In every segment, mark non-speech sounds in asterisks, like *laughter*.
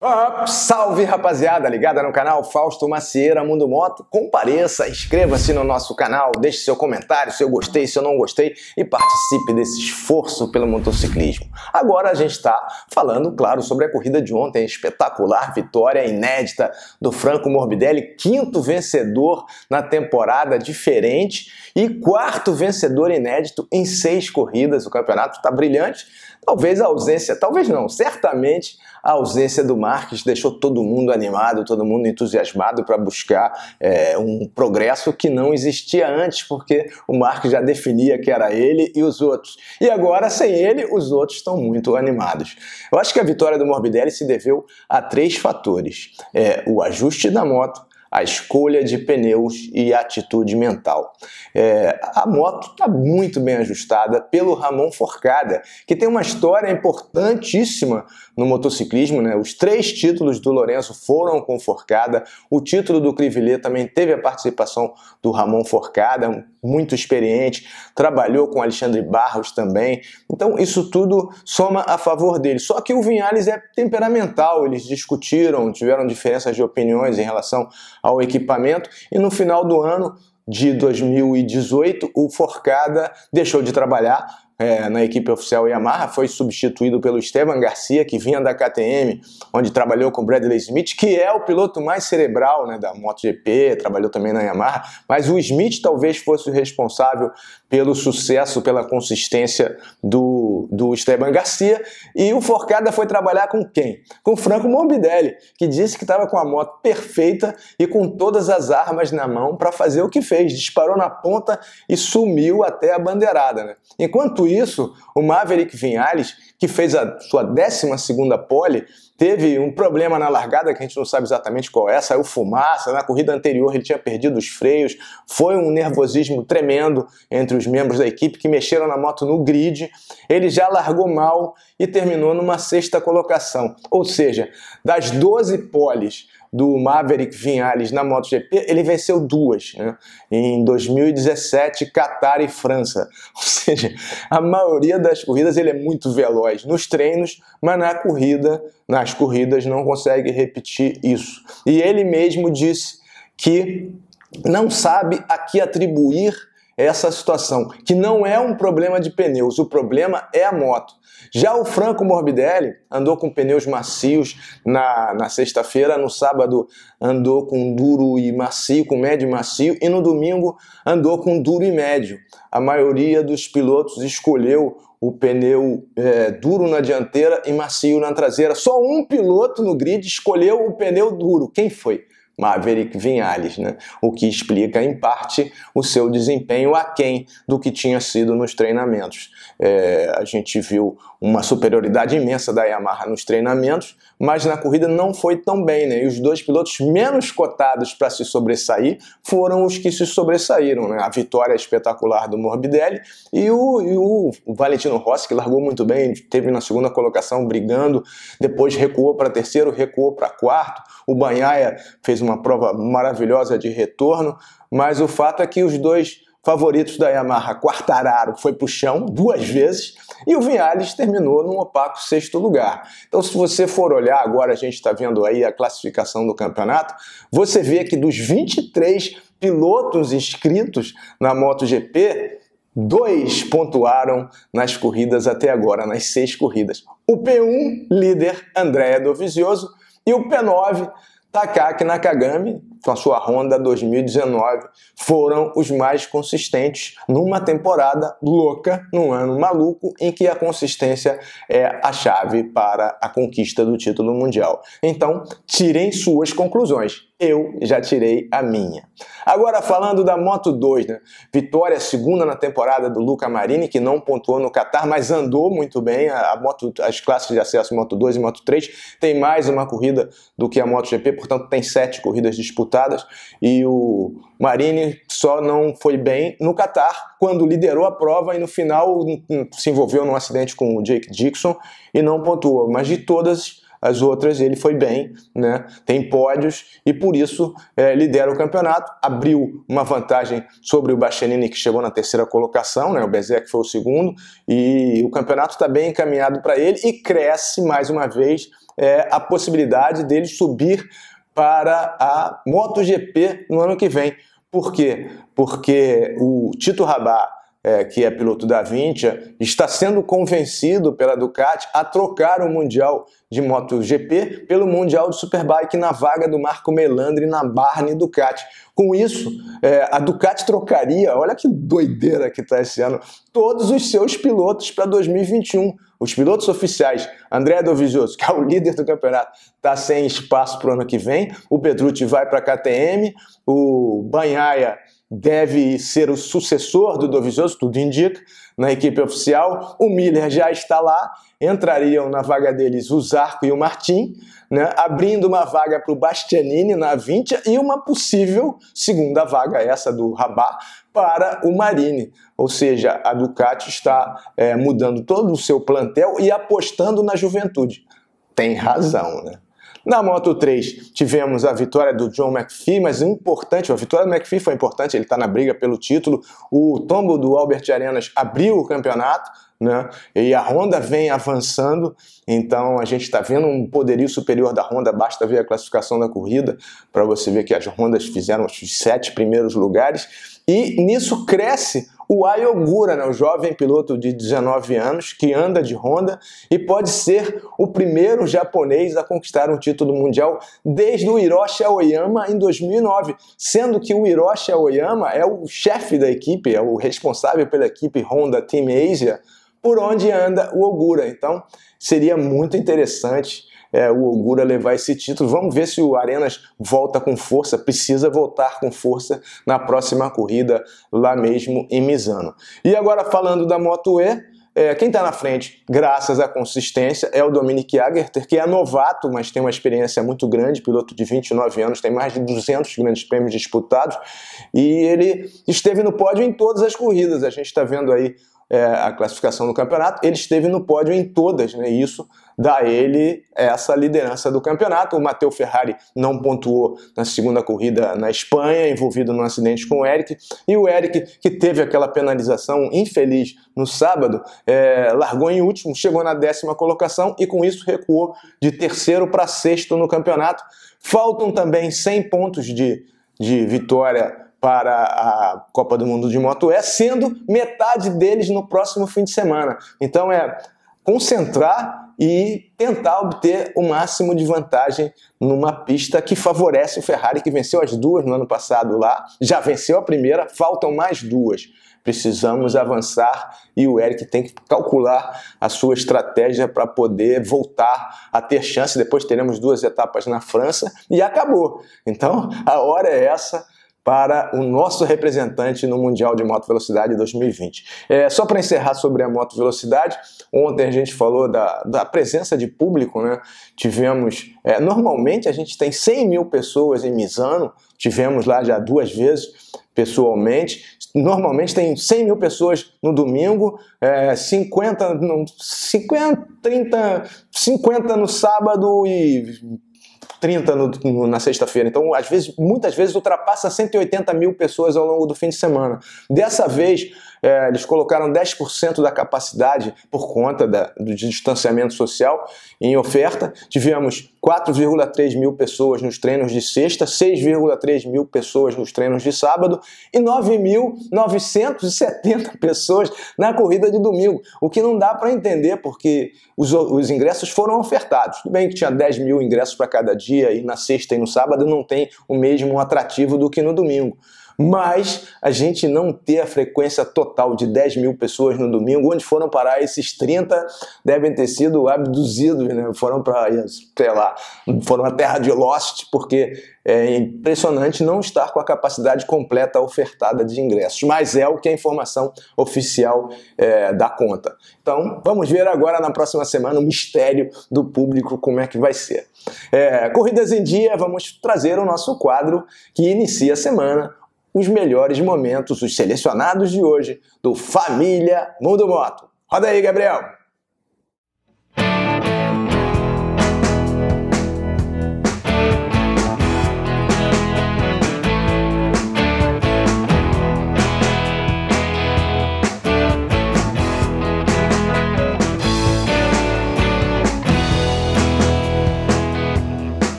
Up, salve rapaziada, ligada no canal Fausto Macieira Mundo Moto. Compareça, inscreva-se no nosso canal, deixe seu comentário, se eu gostei, se eu não gostei e participe desse esforço pelo motociclismo. Agora a gente está falando, claro, sobre a corrida de ontem, espetacular vitória inédita do Franco Morbidelli, quinto vencedor na temporada diferente e quarto vencedor inédito em seis corridas. O campeonato está brilhante. Talvez a ausência, talvez não, certamente a ausência do Marques deixou todo mundo animado, todo mundo entusiasmado para buscar é, um progresso que não existia antes, porque o Marques já definia que era ele e os outros. E agora, sem ele, os outros estão muito animados. Eu acho que a vitória do Morbidelli se deveu a três fatores: é, o ajuste da moto, a escolha de pneus e a atitude mental. É, a moto está muito bem ajustada pelo Ramon Forcada, que tem uma história importantíssima no motociclismo. Né? Os três títulos do Lourenço foram com Forcada, o título do Crivillé também teve a participação do Ramon Forcada, muito experiente, trabalhou com Alexandre Barros também. Então isso tudo soma a favor dele. Só que o Vinhales é temperamental, eles discutiram, tiveram diferenças de opiniões em relação ao equipamento e no final do ano de 2018 o Forcada deixou de trabalhar é, na equipe oficial Yamaha, foi substituído pelo Esteban Garcia, que vinha da KTM, onde trabalhou com Bradley Smith, que é o piloto mais cerebral né, da MotoGP, trabalhou também na Yamaha, mas o Smith talvez fosse o responsável pelo sucesso, pela consistência do, do Esteban Garcia. E o Forcada foi trabalhar com quem? Com Franco Morbidelli, que disse que estava com a moto perfeita e com todas as armas na mão para fazer o que fez. Disparou na ponta e sumiu até a bandeirada. Né? Enquanto isso, o Maverick Vinhales, que fez a sua 12 pole, teve um problema na largada que a gente não sabe exatamente qual é, saiu fumaça. Na corrida anterior ele tinha perdido os freios, foi um nervosismo tremendo entre os membros da equipe que mexeram na moto no grid. Ele já largou mal e terminou numa sexta colocação. Ou seja, das 12 poles do Maverick Vinales na MotoGP, ele venceu duas, né? em 2017, Qatar e França. *laughs* Ou seja, a maioria das corridas ele é muito veloz nos treinos, mas na corrida, nas corridas não consegue repetir isso. E ele mesmo disse que não sabe a que atribuir essa situação, que não é um problema de pneus, o problema é a moto. Já o Franco Morbidelli andou com pneus macios na, na sexta-feira, no sábado andou com duro e macio, com médio e macio, e no domingo andou com duro e médio. A maioria dos pilotos escolheu o pneu é, duro na dianteira e macio na traseira. Só um piloto no grid escolheu o pneu duro. Quem foi? Maverick Vinhales, né? o que explica em parte o seu desempenho aquém do que tinha sido nos treinamentos. É, a gente viu uma superioridade imensa da Yamaha nos treinamentos, mas na corrida não foi tão bem. Né? E os dois pilotos menos cotados para se sobressair foram os que se sobressaíram. Né? A vitória espetacular do Morbidelli e o, e o Valentino Rossi, que largou muito bem, teve na segunda colocação brigando, depois recuou para terceiro, recuou para quarto. O Banhaia fez uma uma prova maravilhosa de retorno, mas o fato é que os dois favoritos da Yamaha, Quartararo, foi para o chão duas vezes, e o Vinhales terminou num opaco sexto lugar. Então, se você for olhar, agora a gente está vendo aí a classificação do campeonato, você vê que dos 23 pilotos inscritos na MotoGP, dois pontuaram nas corridas até agora, nas seis corridas. O P1, líder Andrea Dovizioso, e o P9, Takaki Nakagami, com a sua Honda 2019, foram os mais consistentes numa temporada louca, num ano maluco, em que a consistência é a chave para a conquista do título mundial. Então, tirem suas conclusões eu já tirei a minha. Agora falando da Moto 2, né? Vitória é segunda na temporada do Luca Marini, que não pontuou no Qatar, mas andou muito bem. A moto, as classes de acesso Moto 2 e Moto 3 tem mais uma corrida do que a MotoGP, portanto tem sete corridas disputadas e o Marini só não foi bem no Qatar quando liderou a prova e no final se envolveu num acidente com o Jake Dixon e não pontuou. Mas de todas as outras ele foi bem, né? tem pódios e por isso é, lidera o campeonato. Abriu uma vantagem sobre o Bastianini, que chegou na terceira colocação, né? o Bezek foi o segundo, e o campeonato está bem encaminhado para ele e cresce mais uma vez é, a possibilidade dele subir para a MotoGP no ano que vem. Por quê? Porque o Tito Rabat é, que é piloto da Vintia, está sendo convencido pela Ducati a trocar o Mundial de MotoGP pelo Mundial de Superbike na vaga do Marco Melandri na Barney Ducati. Com isso, é, a Ducati trocaria, olha que doideira que está esse ano, todos os seus pilotos para 2021. Os pilotos oficiais, André Dovizioso, que é o líder do campeonato, está sem espaço para o ano que vem. O Pedrucci vai para a KTM, o Banhaia deve ser o sucessor do Dovizioso, tudo indica, na equipe oficial. O Miller já está lá, entrariam na vaga deles o Zarco e o Martin, né, abrindo uma vaga para o Bastianini na 20 e uma possível segunda vaga, essa do Rabat, para o Marini. Ou seja, a Ducati está é, mudando todo o seu plantel e apostando na juventude. Tem razão, né? Na Moto 3, tivemos a vitória do John McPhee, mas importante, a vitória do McPhee foi importante, ele está na briga pelo título. O tombo do Albert Arenas abriu o campeonato, né? E a Honda vem avançando, então a gente está vendo um poderio superior da Honda. Basta ver a classificação da corrida para você ver que as Hondas fizeram os sete primeiros lugares e nisso cresce o Ayogura, né, o jovem piloto de 19 anos que anda de Honda e pode ser o primeiro japonês a conquistar um título mundial desde o Hiroshi Aoyama em 2009, sendo que o Hiroshi Aoyama é o chefe da equipe, é o responsável pela equipe Honda Team Asia, por onde anda o Ogura. Então, seria muito interessante é, o Ogura levar esse título. Vamos ver se o Arenas volta com força, precisa voltar com força na próxima corrida lá mesmo em Misano. E agora falando da Moto E, é, quem está na frente, graças à consistência, é o Dominic Agerter, que é novato, mas tem uma experiência muito grande, piloto de 29 anos, tem mais de 200 grandes prêmios disputados, e ele esteve no pódio em todas as corridas. A gente está vendo aí é, a classificação do campeonato, ele esteve no pódio em todas, né? Isso dá ele essa liderança do campeonato. O Matteo Ferrari não pontuou na segunda corrida na Espanha, envolvido num acidente com o Eric. E o Eric, que teve aquela penalização infeliz no sábado, é, largou em último, chegou na décima colocação e com isso recuou de terceiro para sexto no campeonato. Faltam também 100 pontos de, de vitória para a Copa do Mundo de Moto E, sendo metade deles no próximo fim de semana. Então é concentrar e tentar obter o máximo de vantagem numa pista que favorece o Ferrari, que venceu as duas no ano passado lá, já venceu a primeira, faltam mais duas. Precisamos avançar e o Eric tem que calcular a sua estratégia para poder voltar a ter chance. Depois teremos duas etapas na França e acabou. Então a hora é essa para o nosso representante no Mundial de Moto Velocidade 2020. É, só para encerrar sobre a moto velocidade, ontem a gente falou da, da presença de público, né? Tivemos, é, normalmente a gente tem 100 mil pessoas em Misano, tivemos lá já duas vezes pessoalmente, normalmente tem 100 mil pessoas no domingo, é, 50, 50, 30, 50 no sábado e 30 no, no, na sexta-feira. Então, às vezes, muitas vezes ultrapassa 180 mil pessoas ao longo do fim de semana. Dessa vez, é, eles colocaram 10% da capacidade por conta da, do distanciamento social em oferta. Tivemos 4,3 mil pessoas nos treinos de sexta, 6,3 mil pessoas nos treinos de sábado e 9.970 *laughs* pessoas na corrida de domingo, o que não dá para entender porque os, os ingressos foram ofertados. Tudo bem que tinha 10 mil ingressos para cada dia e na sexta e no sábado não tem o mesmo atrativo do que no domingo mas a gente não ter a frequência total de 10 mil pessoas no domingo, onde foram parar esses 30 devem ter sido abduzidos, né? foram para, sei lá, foram a terra de Lost, porque é impressionante não estar com a capacidade completa ofertada de ingressos, mas é o que a informação oficial é, dá conta. Então, vamos ver agora na próxima semana o mistério do público, como é que vai ser. É, Corridas em Dia, vamos trazer o nosso quadro que inicia a semana os melhores momentos, os selecionados de hoje do Família Mundo Moto. Roda aí, Gabriel!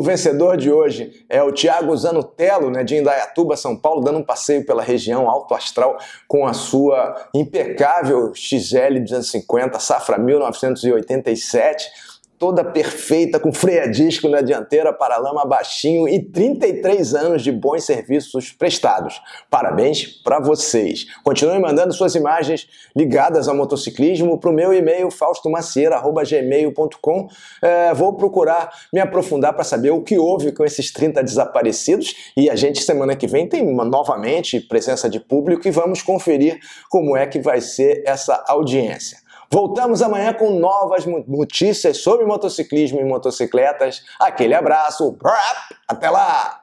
O vencedor de hoje é o Tiago Zanutelo, né, de Indaiatuba, São Paulo, dando um passeio pela região alto astral com a sua impecável XL 250 Safra 1987 toda perfeita, com freio a disco na dianteira, para-lama baixinho e 33 anos de bons serviços prestados. Parabéns para vocês. Continuem mandando suas imagens ligadas ao motociclismo para o meu e-mail faustomacieira.gmail.com. É, vou procurar me aprofundar para saber o que houve com esses 30 desaparecidos e a gente semana que vem tem uma, novamente presença de público e vamos conferir como é que vai ser essa audiência. Voltamos amanhã com novas notícias sobre motociclismo e motocicletas. Aquele abraço. Até lá!